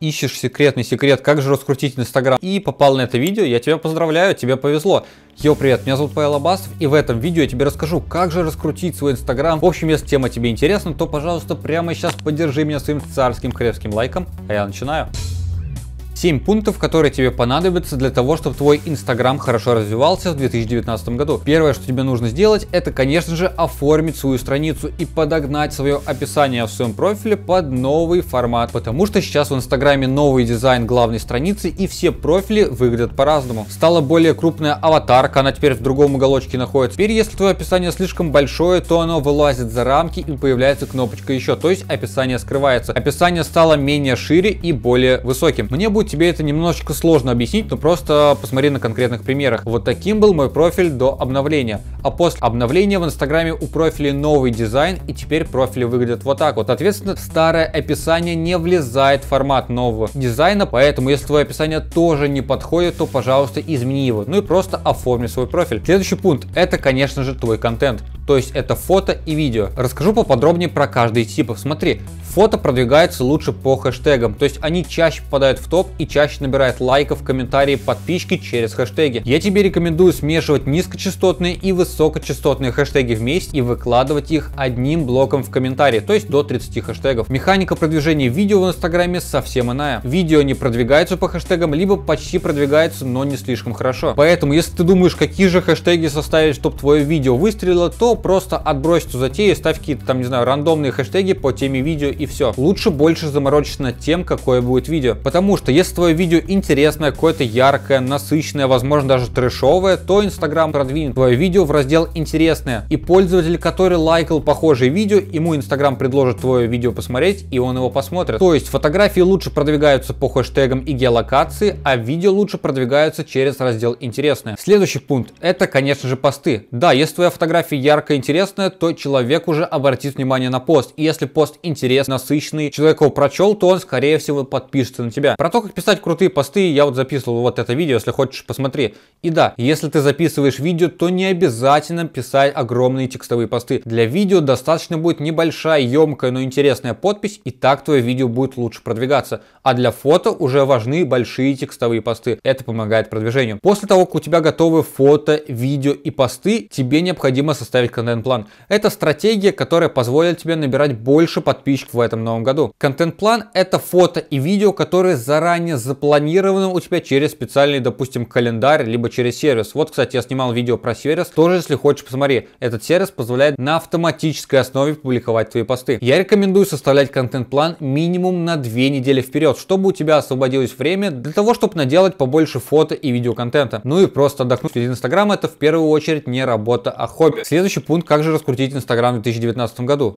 ищешь секретный секрет, как же раскрутить Инстаграм, и попал на это видео, я тебя поздравляю, тебе повезло. Йо, привет, меня зовут Павел Абасов, и в этом видео я тебе расскажу, как же раскрутить свой Инстаграм. В общем, если тема тебе интересна, то, пожалуйста, прямо сейчас поддержи меня своим царским крепским лайком, а я начинаю. 7 пунктов, которые тебе понадобятся для того, чтобы твой Инстаграм хорошо развивался в 2019 году. Первое, что тебе нужно сделать, это, конечно же, оформить свою страницу и подогнать свое описание в своем профиле под новый формат, потому что сейчас в Инстаграме новый дизайн главной страницы и все профили выглядят по-разному. Стала более крупная аватарка, она теперь в другом уголочке находится. Теперь, если твое описание слишком большое, то оно вылазит за рамки и появляется кнопочка еще, то есть описание скрывается. Описание стало менее шире и более высоким. Мне будет тебе это немножечко сложно объяснить, но просто посмотри на конкретных примерах. Вот таким был мой профиль до обновления. А после обновления в Инстаграме у профиля новый дизайн, и теперь профили выглядят вот так вот. Соответственно, старое описание не влезает в формат нового дизайна, поэтому если твое описание тоже не подходит, то, пожалуйста, измени его. Ну и просто оформи свой профиль. Следующий пункт – это, конечно же, твой контент то есть это фото и видео. Расскажу поподробнее про каждый тип. Смотри, фото продвигается лучше по хэштегам, то есть они чаще попадают в топ и чаще набирают лайков, комментарии, подписчики через хэштеги. Я тебе рекомендую смешивать низкочастотные и высокочастотные хэштеги вместе и выкладывать их одним блоком в комментарии, то есть до 30 хэштегов. Механика продвижения видео в инстаграме совсем иная. Видео не продвигаются по хэштегам, либо почти продвигаются, но не слишком хорошо. Поэтому, если ты думаешь, какие же хэштеги составить, чтобы твое видео выстрелило, то просто отбрось эту затею, ставь какие-то там, не знаю, рандомные хэштеги по теме видео и все. Лучше больше заморочиться над тем, какое будет видео. Потому что если твое видео интересное, какое-то яркое, насыщенное, возможно даже трешовое, то Инстаграм продвинет твое видео в раздел «Интересное». И пользователь, который лайкал похожие видео, ему Инстаграм предложит твое видео посмотреть, и он его посмотрит. То есть фотографии лучше продвигаются по хэштегам и геолокации, а видео лучше продвигаются через раздел «Интересное». Следующий пункт – это, конечно же, посты. Да, если твоя фотография яркая, яркое, интересное, то человек уже обратит внимание на пост. И если пост интересный, насыщенный, человек его прочел, то он, скорее всего, подпишется на тебя. Про то, как писать крутые посты, я вот записывал вот это видео, если хочешь, посмотри. И да, если ты записываешь видео, то не обязательно писать огромные текстовые посты. Для видео достаточно будет небольшая, емкая, но интересная подпись, и так твое видео будет лучше продвигаться. А для фото уже важны большие текстовые посты. Это помогает продвижению. После того, как у тебя готовы фото, видео и посты, тебе необходимо составить контент-план. Это стратегия, которая позволит тебе набирать больше подписчиков в этом новом году. Контент-план это фото и видео, которые заранее запланированы у тебя через специальный, допустим, календарь, либо через сервис. Вот, кстати, я снимал видео про сервис, тоже, если хочешь, посмотри. Этот сервис позволяет на автоматической основе публиковать твои посты. Я рекомендую составлять контент-план минимум на две недели вперед, чтобы у тебя освободилось время для того, чтобы наделать побольше фото и видео контента. Ну и просто отдохнуть. Ведь Инстаграм это в первую очередь не работа, а хобби. Следующий Следующий пункт, как же раскрутить Инстаграм в 2019 году?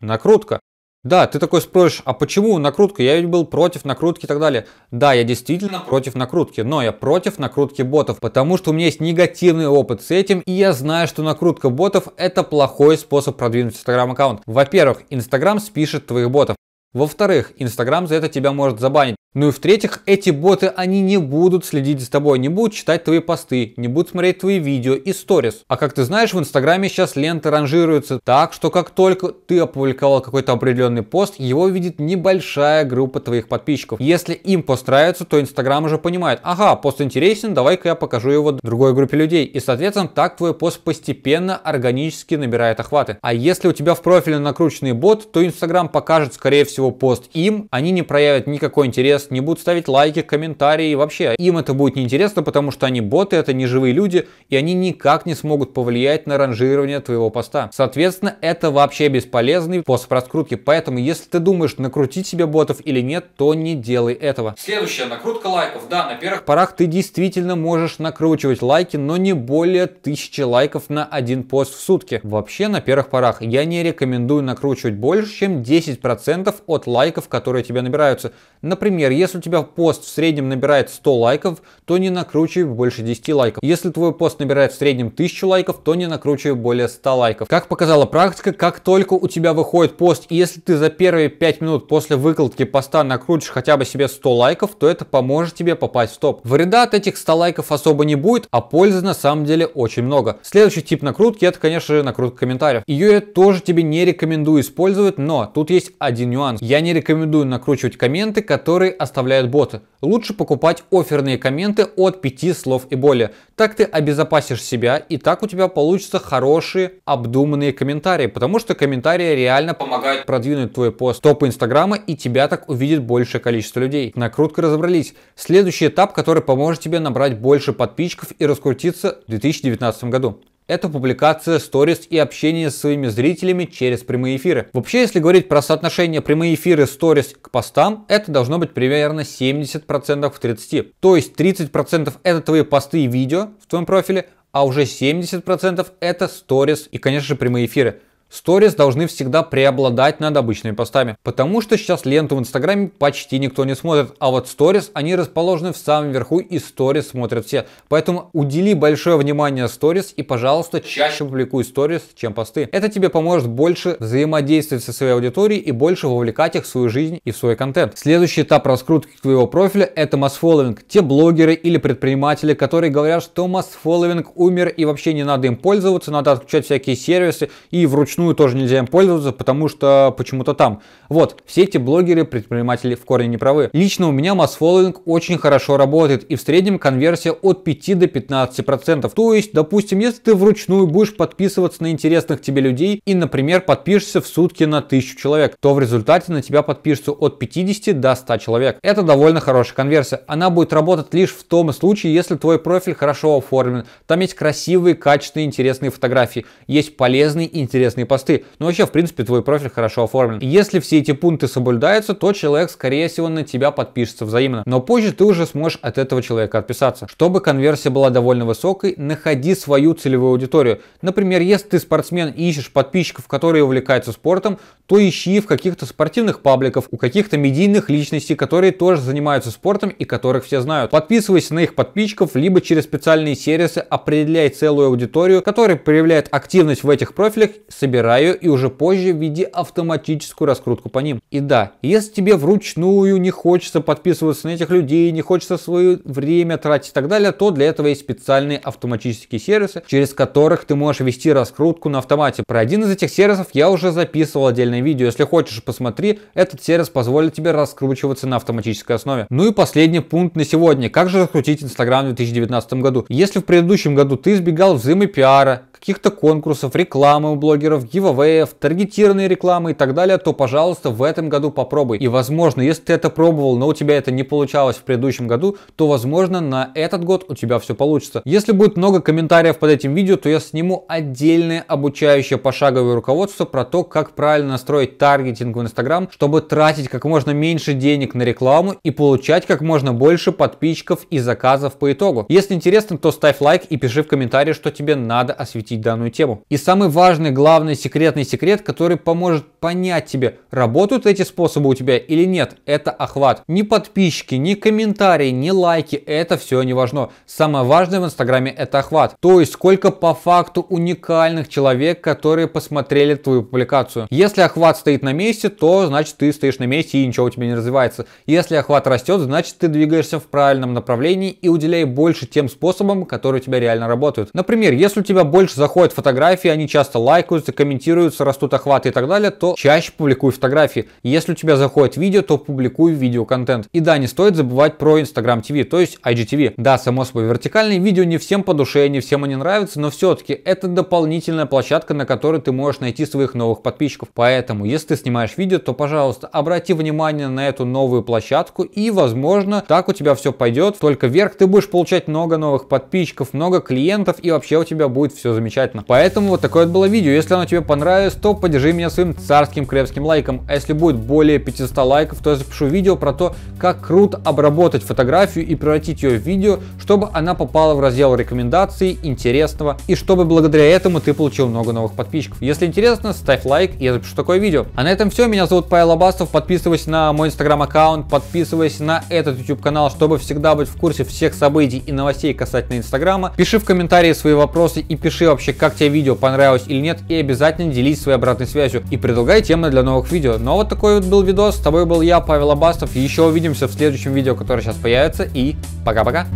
Накрутка. Да, ты такой спросишь, а почему накрутка? Я ведь был против накрутки и так далее. Да, я действительно против накрутки, но я против накрутки ботов, потому что у меня есть негативный опыт с этим, и я знаю, что накрутка ботов это плохой способ продвинуть Инстаграм аккаунт. Во-первых, Инстаграм спишет твоих ботов. Во-вторых, Инстаграм за это тебя может забанить. Ну и в-третьих, эти боты, они не будут следить за тобой, не будут читать твои посты, не будут смотреть твои видео и сторис. А как ты знаешь, в Инстаграме сейчас ленты ранжируются так, что как только ты опубликовал какой-то определенный пост, его видит небольшая группа твоих подписчиков. Если им пост нравится, то Инстаграм уже понимает, ага, пост интересен, давай-ка я покажу его другой группе людей. И, соответственно, так твой пост постепенно, органически набирает охваты. А если у тебя в профиле накрученный бот, то Инстаграм покажет, скорее всего, всего пост им, они не проявят никакой интерес, не будут ставить лайки, комментарии, вообще им это будет неинтересно, потому что они боты, это не живые люди, и они никак не смогут повлиять на ранжирование твоего поста. Соответственно, это вообще бесполезный пост в раскрутке, поэтому если ты думаешь накрутить себе ботов или нет, то не делай этого. Следующая накрутка лайков. Да, на первых порах ты действительно можешь накручивать лайки, но не более тысячи лайков на один пост в сутки. Вообще на первых порах я не рекомендую накручивать больше, чем 10% от от лайков, которые тебе набираются. Например, если у тебя пост в среднем набирает 100 лайков, то не накручивай больше 10 лайков. Если твой пост набирает в среднем 1000 лайков, то не накручивай более 100 лайков. Как показала практика, как только у тебя выходит пост, и если ты за первые 5 минут после выкладки поста накрутишь хотя бы себе 100 лайков, то это поможет тебе попасть в топ. Вреда от этих 100 лайков особо не будет, а пользы на самом деле очень много. Следующий тип накрутки, это, конечно же, накрутка комментариев. Ее я тоже тебе не рекомендую использовать, но тут есть один нюанс. Я не рекомендую накручивать комменты, которые оставляют боты. Лучше покупать оферные комменты от 5 слов и более. Так ты обезопасишь себя и так у тебя получатся хорошие обдуманные комментарии, потому что комментарии реально помогают продвинуть твой пост топа инстаграма и тебя так увидит большее количество людей. Накрутка разобрались. Следующий этап, который поможет тебе набрать больше подписчиков и раскрутиться в 2019 году это публикация сторис и общение со своими зрителями через прямые эфиры. Вообще, если говорить про соотношение прямые эфиры сторис к постам, это должно быть примерно 70% в 30%. То есть 30% это твои посты и видео в твоем профиле, а уже 70% это сторис и, конечно же, прямые эфиры. Сторис должны всегда преобладать над обычными постами, потому что сейчас ленту в Инстаграме почти никто не смотрит, а вот сторис, они расположены в самом верху и сторис смотрят все. Поэтому удели большое внимание сторис и, пожалуйста, чаще публикуй сторис, чем посты. Это тебе поможет больше взаимодействовать со своей аудиторией и больше вовлекать их в свою жизнь и в свой контент. Следующий этап раскрутки твоего профиля – это масс-фолловинг. Те блогеры или предприниматели, которые говорят, что масс-фолловинг умер и вообще не надо им пользоваться, надо отключать всякие сервисы и вручную вручную тоже нельзя им пользоваться, потому что почему-то там. Вот, все эти блогеры, предприниматели в корне не правы. Лично у меня масс-фолловинг очень хорошо работает, и в среднем конверсия от 5 до 15%. процентов. То есть, допустим, если ты вручную будешь подписываться на интересных тебе людей и, например, подпишешься в сутки на 1000 человек, то в результате на тебя подпишутся от 50 до 100 человек. Это довольно хорошая конверсия. Она будет работать лишь в том случае, если твой профиль хорошо оформлен. Там есть красивые, качественные, интересные фотографии, есть полезные, интересные посты. Ну вообще, в принципе, твой профиль хорошо оформлен. если все эти пункты соблюдаются, то человек, скорее всего, на тебя подпишется взаимно. Но позже ты уже сможешь от этого человека отписаться. Чтобы конверсия была довольно высокой, находи свою целевую аудиторию. Например, если ты спортсмен и ищешь подписчиков, которые увлекаются спортом, то ищи в каких-то спортивных пабликов у каких-то медийных личностей, которые тоже занимаются спортом и которых все знают. Подписывайся на их подписчиков, либо через специальные сервисы определяй целую аудиторию, которая проявляет активность в этих профилях, собирай собираю и уже позже в виде автоматическую раскрутку по ним. И да, если тебе вручную не хочется подписываться на этих людей, не хочется свое время тратить и так далее, то для этого есть специальные автоматические сервисы, через которых ты можешь вести раскрутку на автомате. Про один из этих сервисов я уже записывал отдельное видео. Если хочешь, посмотри, этот сервис позволит тебе раскручиваться на автоматической основе. Ну и последний пункт на сегодня. Как же раскрутить Инстаграм в 2019 году? Если в предыдущем году ты избегал взаимопиара, каких-то конкурсов, рекламы у блогеров, конкурсов, гивэвэев, таргетированной рекламы и так далее, то, пожалуйста, в этом году попробуй. И, возможно, если ты это пробовал, но у тебя это не получалось в предыдущем году, то, возможно, на этот год у тебя все получится. Если будет много комментариев под этим видео, то я сниму отдельное обучающее пошаговое руководство про то, как правильно настроить таргетинг в Инстаграм, чтобы тратить как можно меньше денег на рекламу и получать как можно больше подписчиков и заказов по итогу. Если интересно, то ставь лайк и пиши в комментарии, что тебе надо осветить данную тему. И самый важный, главный главный секретный секрет, который поможет понять тебе, работают эти способы у тебя или нет. Это охват. Ни подписчики, ни комментарии, ни лайки, это все не важно. Самое важное в Инстаграме это охват. То есть сколько по факту уникальных человек, которые посмотрели твою публикацию. Если охват стоит на месте, то значит ты стоишь на месте и ничего у тебя не развивается. Если охват растет, значит ты двигаешься в правильном направлении и уделяй больше тем способам, которые у тебя реально работают. Например, если у тебя больше заходят фотографии, они часто лайкаются, комментируются, растут охваты и так далее, то чаще публикуй фотографии. Если у тебя заходит видео, то публикуй видеоконтент. И да, не стоит забывать про Instagram TV, то есть IGTV. Да, само собой, вертикальные видео не всем по душе, не всем они нравятся, но все-таки это дополнительная площадка, на которой ты можешь найти своих новых подписчиков. Поэтому, если ты снимаешь видео, то, пожалуйста, обрати внимание на эту новую площадку и, возможно, так у тебя все пойдет. Только вверх ты будешь получать много новых подписчиков, много клиентов и вообще у тебя будет все замечательно. Поэтому вот такое вот было видео. Если оно тебе тебе понравилось, то поддержи меня своим царским крепским лайком. А если будет более 500 лайков, то я запишу видео про то, как круто обработать фотографию и превратить ее в видео, чтобы она попала в раздел рекомендаций, интересного, и чтобы благодаря этому ты получил много новых подписчиков. Если интересно, ставь лайк, и я запишу такое видео. А на этом все, меня зовут Павел Абасов, подписывайся на мой инстаграм аккаунт, подписывайся на этот YouTube канал, чтобы всегда быть в курсе всех событий и новостей касательно инстаграма. Пиши в комментарии свои вопросы и пиши вообще, как тебе видео понравилось или нет, и обязательно обязательно делитесь своей обратной связью и предлагай темы для новых видео. Ну а вот такой вот был видос, с тобой был я, Павел Абастов, еще увидимся в следующем видео, которое сейчас появится, и пока-пока!